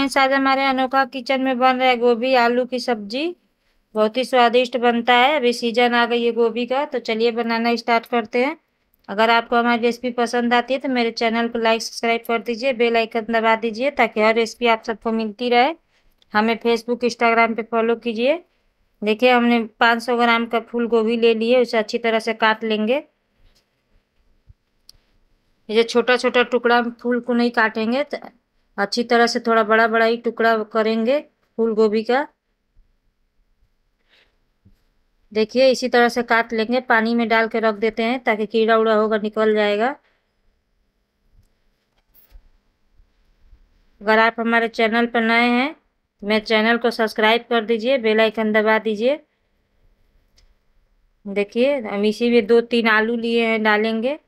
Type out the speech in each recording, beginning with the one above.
हैं शायद हमारे अनोखा किचन में बन रहा है गोभी आलू की सब्जी बहुत ही स्वादिष्ट बनता है अभी सीजन आ गई है गोभी का तो चलिए बनाना स्टार्ट करते हैं अगर आपको हमारी रेसिपी पसंद आती है तो मेरे चैनल को लाइक सब्सक्राइब कर दीजिए बेल आइकन दबा दीजिए ताकि हर रेसिपी आप सबको मिलती रहे हमें फेसबुक इंस्टाग्राम पे फॉलो कीजिए देखिए हमने 500 ग्राम का फूल गोभी ले लिए उसे अच्छी तरह से काट लेंगे ये जो छोटा छोटा टुकड़ा फूल को नहीं काटेंगे तो अच्छी तरह से थोड़ा बड़ा बड़ा ही टुकड़ा करेंगे फूल गोभी का देखिए इसी तरह से काट लेंगे पानी में डाल के रख देते हैं ताकि कीड़ा उड़ा होगा निकल जाएगा अगर आप हमारे चैनल पर नए हैं तो मेरे चैनल को सब्सक्राइब कर दीजिए बेल आइकन दबा दीजिए देखिए हम इसी में दो तीन आलू लिए हैं डालेंगे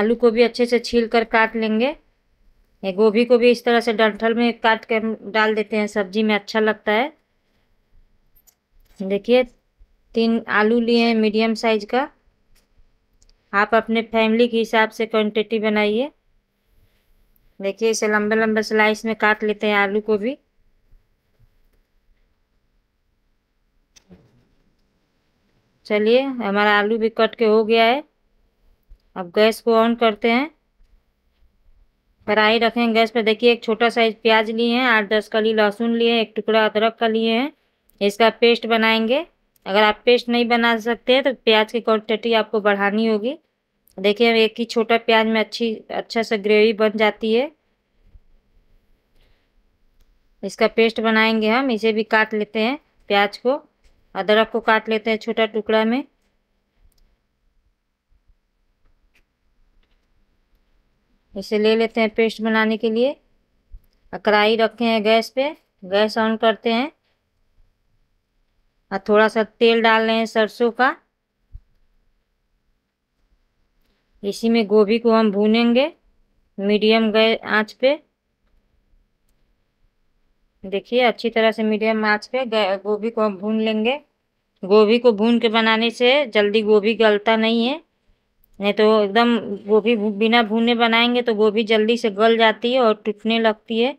आलू को भी अच्छे से छील कर काट लेंगे ये गोभी को भी इस तरह से डंठल में काट के डाल देते हैं सब्जी में अच्छा लगता है देखिए तीन आलू लिए हैं मीडियम साइज का आप अपने फैमिली के हिसाब से क्वांटिटी बनाइए देखिए इसे लंबे लंबे स्लाइस में काट लेते हैं आलू को भी चलिए हमारा आलू भी कट के हो गया है अब गैस को ऑन करते हैं कढ़ाई रखें गैस पे देखिए एक छोटा साइज प्याज लिए हैं आठ दस कली लहसुन लिए हैं एक टुकड़ा अदरक का लिए हैं इसका पेस्ट बनाएंगे अगर आप पेस्ट नहीं बना सकते तो प्याज की क्वान्टिटी आपको बढ़ानी होगी देखिए एक ही छोटा प्याज में अच्छी अच्छा सा ग्रेवी बन जाती है इसका पेस्ट बनाएंगे हम इसे भी काट लेते हैं प्याज को अदरक को काट लेते हैं छोटा टुकड़ा में इसे ले लेते हैं पेस्ट बनाने के लिए कढ़ाई रखे हैं गैस पे गैस ऑन करते हैं और थोड़ा सा तेल डाल रहे हैं सरसों का इसी में गोभी को हम भूनेंगे मीडियम गैस आंच पे देखिए अच्छी तरह से मीडियम आंच पे गोभी को हम भून लेंगे गोभी को भून के बनाने से जल्दी गोभी गलता नहीं है नहीं तो एकदम गोभी बिना भूने बनाएंगे तो गोभी जल्दी से गल जाती है और टूटने लगती है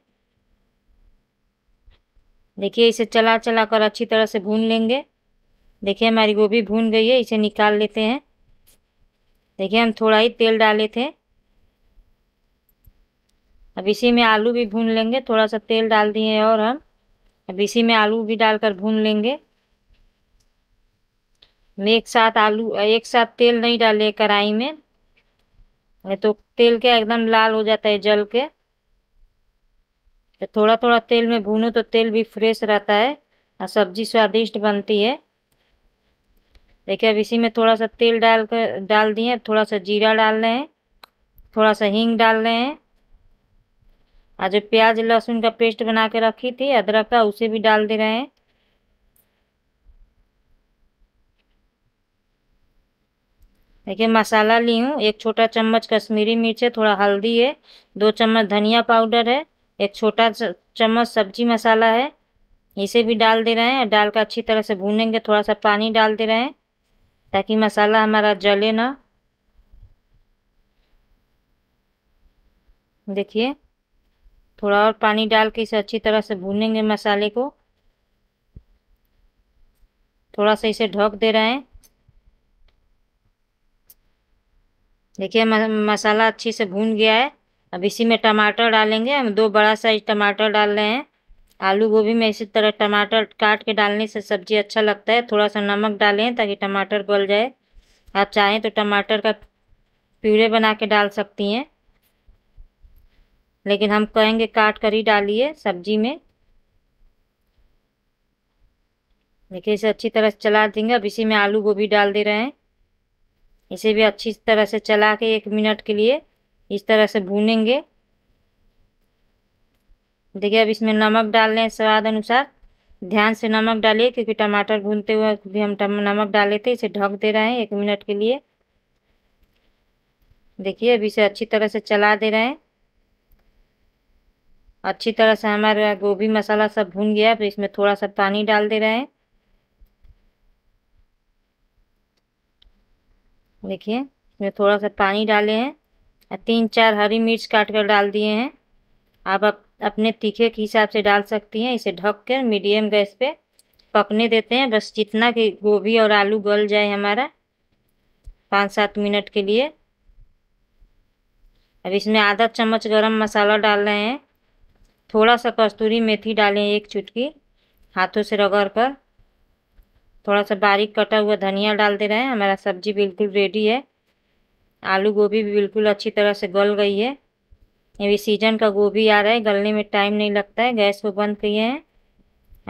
देखिए इसे चला चला कर अच्छी तरह से भून लेंगे देखिए हमारी गोभी भून गई है इसे निकाल लेते हैं देखिए हम थोड़ा ही तेल डाले थे अब इसी में आलू भी भून लेंगे थोड़ा सा तेल डाल दिए और हम अब इसी में आलू भी डालकर भून लेंगे एक साथ आलू एक साथ तेल नहीं डाले कढ़ाई में तो तेल क्या एकदम लाल हो जाता है जल के तो थोड़ा थोड़ा तेल में भूनो तो तेल भी फ्रेश रहता है और सब्जी स्वादिष्ट बनती है देखिए अब इसी में थोड़ा सा तेल डाल कर डाल दिए थोड़ा सा जीरा डाल रहे हैं थोड़ा सा हींग डाल रहे हैं और जो प्याज लहसुन का पेस्ट बना के रखी थी अदरक का उसे भी डाल दे रहे हैं देखिए मसाला ली हूँ एक छोटा चम्मच कश्मीरी मिर्च है थोड़ा हल्दी है दो चम्मच धनिया पाउडर है एक छोटा चम्मच सब्जी मसाला है इसे भी डाल दे रहे हैं डाल कर अच्छी तरह से भूनेंगे थोड़ा सा पानी डाल दे रहे हैं ताकि मसाला हमारा जले ना देखिए थोड़ा और पानी डाल के इसे अच्छी तरह से भूनेंगे मसाले को थोड़ा सा इसे ढक दे रहे हैं देखिए मसाला अच्छी से भून गया है अब इसी में टमाटर डालेंगे हम दो बड़ा साइज टमाटर डाल रहे हैं आलू गोभी में इसी तरह टमाटर काट के डालने से सब्ज़ी अच्छा लगता है थोड़ा सा नमक डालें ताकि टमाटर गल जाए आप चाहें तो टमाटर का प्यूरे बना के डाल सकती हैं लेकिन हम कहेंगे काट कर ही डालिए सब्जी में देखिए इसे अच्छी तरह से चला देंगे अब इसी में आलू गोभी डाल दे रहे हैं इसे भी अच्छी तरह से चला के एक मिनट के लिए इस तरह से भूनेंगे देखिए अब इसमें नमक डाल रहे हैं स्वाद अनुसार ध्यान से नमक डालिए क्योंकि टमाटर भूनते हुए भी हम नमक डाले थे इसे ढक दे रहे हैं एक मिनट के लिए देखिए अब इसे अच्छी तरह से चला दे रहे हैं अच्छी तरह से हमारा गोभी मसाला सब भून गया अब इसमें थोड़ा सा पानी डाल दे रहे हैं देखिए इसमें थोड़ा सा पानी डाले हैं और तीन चार हरी मिर्च काट कर डाल दिए हैं आप अप, अपने तीखे के हिसाब से डाल सकती हैं इसे ढक कर मीडियम गैस पे पकने देते हैं बस जितना कि गोभी और आलू गल जाए हमारा पाँच सात मिनट के लिए अब इसमें आधा चम्मच गरम मसाला डाल रहे हैं थोड़ा सा कस्तूरी मेथी डालें एक चुटकी हाथों से रगड़ कर थोड़ा सा बारीक कटा हुआ धनिया डाल दे रहे हैं हमारा सब्जी बिल्कुल रेडी है आलू गोभी भी बिल्कुल अच्छी तरह से गल गई है ये भी सीजन का गोभी आ रहा है गलने में टाइम नहीं लगता है गैस को बंद किए हैं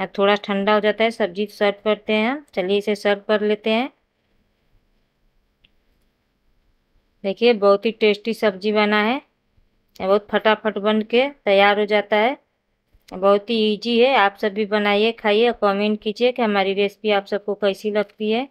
और थोड़ा ठंडा हो जाता है सब्जी सर्व करते हैं हम चलिए इसे सर्व कर लेते हैं देखिए बहुत ही टेस्टी सब्जी बना है बहुत फटाफट बन के तैयार हो जाता है बहुत ही ईजी है आप सब भी बनाइए खाइए कमेंट कीजिए कि हमारी रेसिपी आप सबको कैसी लगती है